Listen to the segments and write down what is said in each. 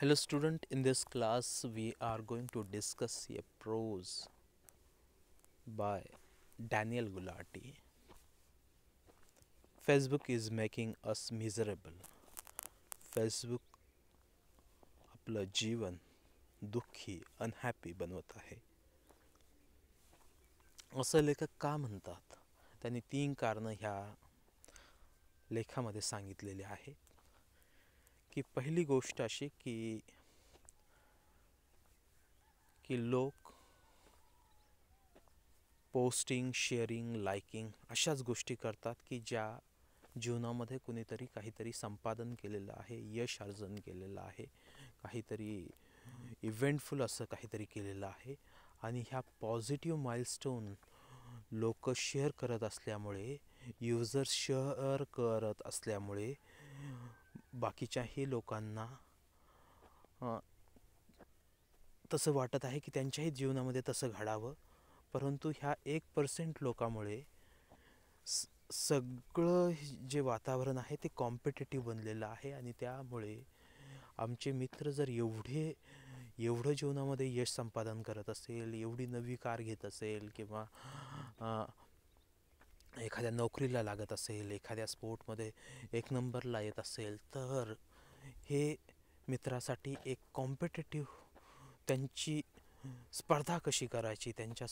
hello student in this class we are going to discuss a prose by daniel gulati facebook is making us miserable facebook आपलं जीवन दुःखी unhappy बनवत आहे असं लेखक का म्हणतात त्यांनी तीन कारणं ह्या लेखामध्ये सांगितलेली आहे की पहिली गोष्ट अशी की की लोक पोस्टिंग शेअरिंग लायकिंग अशाच गोष्टी करतात की ज्या जीवनामध्ये कुणीतरी काहीतरी संपादन केलेलं आहे यश अर्जन केलेलं आहे काहीतरी इव्हेंटफुल असं काहीतरी केलेलं आहे आणि ह्या पॉझिटिव्ह माइलस्टोन लोक शेअर करत असल्यामुळे युजर्स शेअर करत असल्यामुळे बाकीच्याही लोकांना तसं वाटत आहे की त्यांच्याही जीवनामध्ये तसं घडावं परंतु ह्या एक पर्सेंट लोकामुळे स सगळं जे वातावरण आहे ते कॉम्पिटेटिव्ह बनलेलं आहे आणि त्यामुळे आमचे मित्र जर एवढे एवढं जीवनामध्ये यश संपादन करत असेल एवढी नवी कार घेत असेल किंवा एखाद्या नोकरीला लागत असेल एखाद्या स्पोर्टमध्ये एक नंबरला येत असेल तर हे मित्रासाठी एक कॉम्पिटेटिव्ह त्यांची स्पर्धा कशी करायची त्यांच्या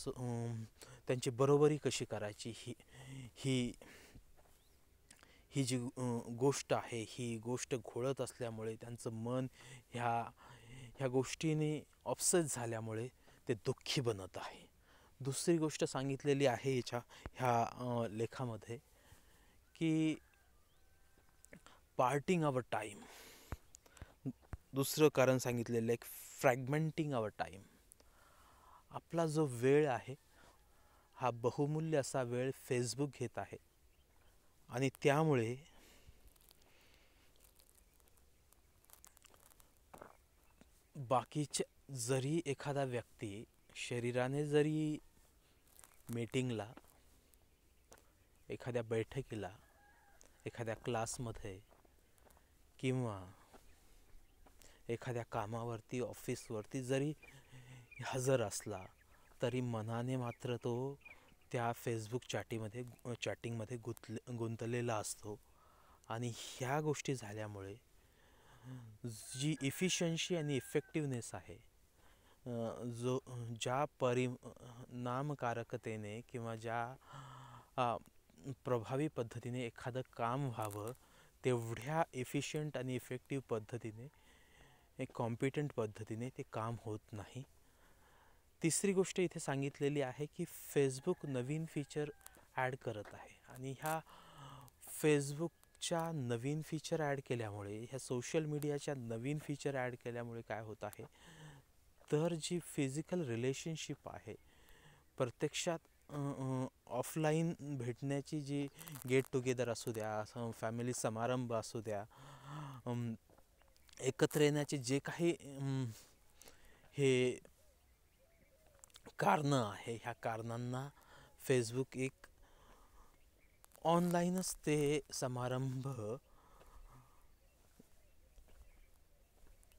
त्यांची बरोबरी कशी करायची ही ही ही जी गोष्ट आहे ही गोष्ट घोळत असल्यामुळे त्यांचं मन ह्या ह्या गोष्टीने ऑप्सेस झाल्यामुळे ते दुःखी बनत आहे दुसरी गोष्ट सांगितलेली आहे याच्या ह्या लेखामध्ये की पार्टिंग अवर टाईम दुसरं कारण सांगितलेलं आहे फ्रॅगमेंटिंग अवर टाईम आपला जो वेळ आहे हा बहुमूल्य असा वेळ फेसबुक घेत आहे आणि त्यामुळे बाकीचे जरी एखादा व्यक्ती शरीराने जरी मीटिंगला एखाद्या बैठकीला एखाद्या क्लासमध्ये किंवा एखाद्या कामावरती ऑफिसवरती जरी हजर असला तरी मनाने मात्र तो त्या फेसबुक चॅटीमध्ये चॅटिंगमध्ये गुंतले गुंतलेला असतो आणि ह्या गोष्टी झाल्यामुळे जी इफिशियन्सी आणि इफेक्टिवनेस आहे जो ज्या नामकारकतेने किंवा ज्या प्रभावी पद्धतीने एखादं काम व्हावं तेवढ्या इफिशियंट आणि इफेक्टिव्ह पद्धतीने कॉम्पिटंट पद्धतीने ते काम होत नाही तिसरी गोष्ट इथे सांगितलेली आहे की फेसबुक नवीन फीचर ॲड करत आहे आणि ह्या फेसबुकच्या नवीन फीचर ॲड केल्यामुळे ह्या सोशल मीडियाच्या नवीन फीचर ॲड केल्यामुळे काय होत आहे तर जी फिजिकल रिलेशनशिप आहे प्रत्यक्षात ऑफलाईन भेटण्याची जी गेट टुगेदर असू द्या फॅमिली समारंभ असू द्या एकत्र येण्याचे जे काही हे कारणं आहे ह्या कारणांना फेसबुक एक ऑनलाईनच ते समारंभ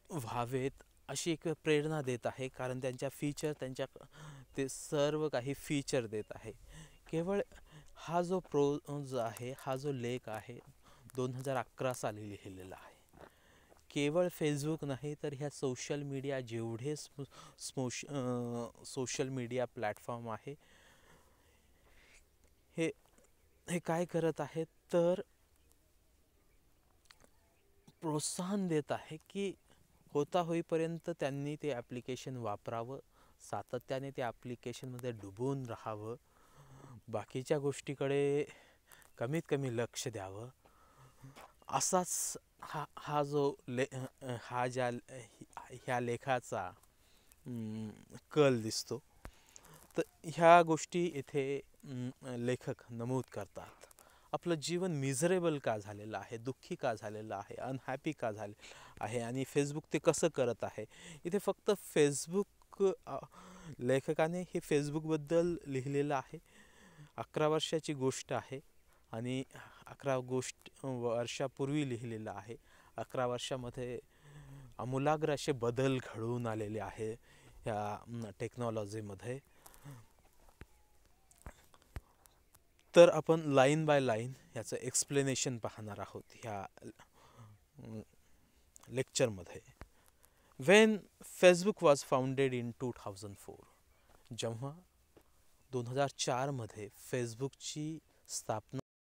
व्हावेत अशी एक प्रेरणा देत आहे कारण त्यांच्या फीचर त्यांच्या ते सर्व काही फीचर देत आहे केवळ हा जो प्रोज आहे हा जो लेख आहे दोन हजार अकरा साली लिहिलेला आहे केवळ फेसबुक नाही तर ह्या सोशल मीडिया जेवढे स्मोश सोशल मीडिया प्लॅटफॉर्म आहे हे हे काय करत आहेत तर प्रोत्साहन देत आहे की होता होईपर्यंत त्यांनी ते ॲप्लिकेशन वापरावं सातत्याने ते ॲप्लिकेशनमध्ये डुबून राहावं बाकीच्या गोष्टीकडे कमीत कमी लक्ष द्यावं असाच हा हा जो ले हा ज्या ह्या लेखाचा कल दिसतो तर ह्या गोष्टी इथे लेखक नमूद करतात आपलं जीवन मिझरेबल का झालेलं आहे दुःखी का झालेलं आहे अनहॅपी का झालेलं आहे आणि फेसबुक ते कसं करत आहे इथे फक्त फेसबुक लेखकाने हे फेसबुकबद्दल लिहिलेलं आहे अकरा वर्षाची गोष्ट आहे आणि अकरा गोष्ट वर्षापूर्वी लिहिलेलं आहे अकरा वर्षामध्ये अमूलाग्र असे बदल घडवून आलेले आहे या टेक्नॉलॉजीमध्ये तर आपण लाईन बाय लाईन याचं एक्सप्लेनेशन पाहणार आहोत ह्या लेक्चरमध्ये when Facebook was founded in two thousand four जेव्हा दोन हजार चारमध्ये फेसबुकची स्थापना